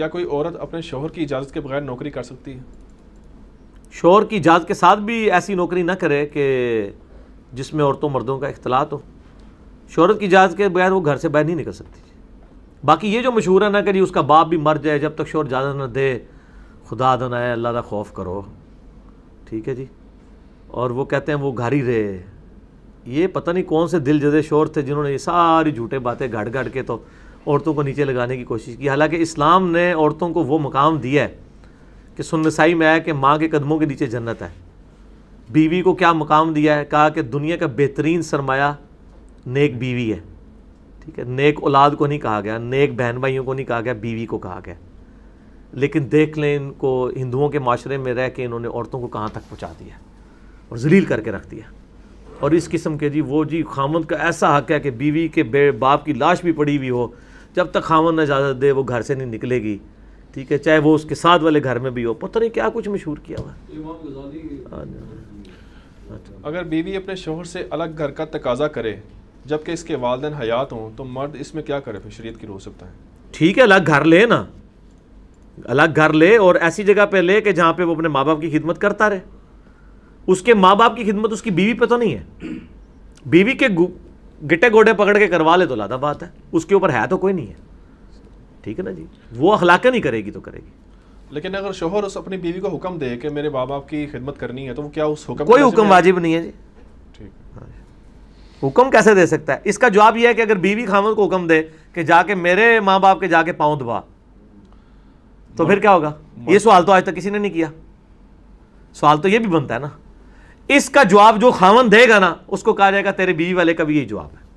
क्या कोई औरत अपने शोहर की इजाज़त के बगैर नौकरी कर सकती है शोहर की इजाज़त के साथ भी ऐसी नौकरी ना करे कि जिसमें औरतों मर्दों का इख्तलात हो शोहरत की इजाज़त के बगैर वो घर से बाहर नहीं निकल सकती बाकी ये जो मशहूर है ना कि उसका बाप भी मर जाए जब तक शोर ज़्यादा ना दे खुदा दनाए अल्लाह का खौफ करो ठीक है जी और वो कहते हैं वो घर ही रहे ये पता नहीं कौन से दिल जदे शोर थे जिन्होंने ये सारी झूठे बातें घट घट के तो औरतों को नीचे लगाने की कोशिश की हालांकि इस्लाम ने औरतों को वो मकाम दिया है कि सुनसाई में आया कि माँ के कदमों के नीचे जन्नत है बीवी को क्या मकाम दिया है कहा कि दुनिया का बेहतरीन सरमाया नेक बीवी है ठीक है नेक औलाद को नहीं कहा गया नेक बहन भाइयों को नहीं कहा गया बीवी को कहा गया लेकिन देख लें इनको हिंदुओं के माशरे में रह के इन्होंने औरतों को कहाँ तक पहुँचा दिया और जलील करके रख दिया और इस किस्म के जी वो जी खामद का ऐसा हक है कि बीवी के बाप की लाश भी पड़ी हुई हो जब तक खावन इजाज़त दे वो घर से नहीं निकलेगी ठीक है चाहे वो उसके साथ वाले घर में भी हो पता नहीं क्या कुछ मशहूर किया हुआ हाँ हाँ अच्छा। अगर बीवी अपने शोहर से अलग घर का तकाजा करे जबकि इसके वालदेन हयात हों तो मर्द इसमें क्या करे फिर शरीत की रो सकता है ठीक है अलग घर ले ना अलग घर ले और ऐसी जगह पे ले कि जहाँ पे वो अपने माँ बाप की खिदमत करता रहे उसके माँ बाप की खिदमत उसकी बीवी पे तो नहीं है बीवी के गिटे गोडे पकड़ के करवा ले तो लादा बात है उसके ऊपर है तो कोई नहीं है ठीक है ना जी वो अखलाक नहीं करेगी तो करेगी लेकिन अगर शोहर उस अपनी बीवी को हुक्म दे कि मेरे माँ बाप की खिदमत करनी है तो वो क्या उस हुक्म कोई हुक्म वाजिब नहीं है जी ठीक हाँ हुक्म कैसे दे सकता है इसका जवाब यह है कि अगर बीवी खामन को हुक्म दे कि जाके मेरे माँ बाप के जाके पाँव दबा तो फिर क्या होगा ये सवाल तो आज तक किसी ने नहीं किया सवाल तो ये भी बनता है ना इसका जवाब जो खावन देगा ना उसको कहा जाएगा तेरे बीवी वाले का भी यही जवाब है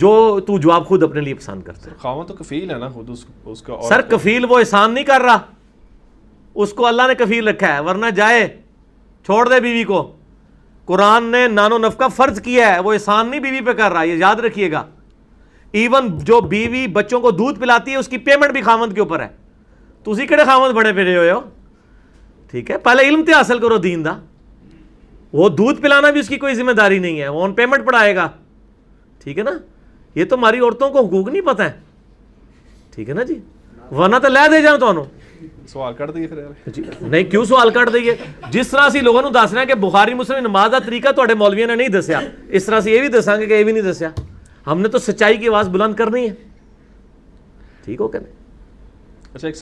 जो तू जवाब खुद अपने लिए पसंद करता है खावन तो कफील है ना खुद उसको उसका सर कफील वो एहसान नहीं कर रहा उसको अल्लाह ने कफील रखा है वरना जाए छोड़ दे बीवी को कुरान ने नानो नफका फर्ज किया है वो एहसान नहीं बीवी पे कर रहा है याद रखिएगा इवन जो बीवी बच्चों को दूध पिलाती है उसकी पेमेंट भी खामद के ऊपर है तुम केड़े खामद बने फिरे हो ठीक है पहले इल्म तो हासिल करो दीन का वो दूध पिलाना भी उसकी कोई जिम्मेदारी नहीं है वो ऑन पेमेंट पढ़ाएगा ठीक है ना ये तो हमारी औरतों को हकूक नहीं पता है ठीक है ना जी वरना तो लै दे जाओ ਤੁਹਾਨੂੰ ਸਵਾਲ ਕੱਢ ਦਈਏ ਫਿਰ ਨਹੀਂ ਕਿਉਂ ਸਵਾਲ ਕੱਢ ਦਈਏ ਜਿਸ कि बुखारी मुस्लिम नमाज का तरीका ਕਿ ਬੁਖਾਰੀ ਮੁਸਲਿਮ ਨਮਾਜ਼ ਦਾ ਤਰੀਕਾ ਤੁਹਾਡੇ ਮੌਲਵੀਆਂ ਨੇ ਨਹੀਂ ਦੱਸਿਆ ਇਸ ਤਰ੍ਹਾਂ ਅਸੀਂ ਇਹ ਵੀ हमने तो सच्चाई की आवाज बुलंद करनी है ठीक हो कहने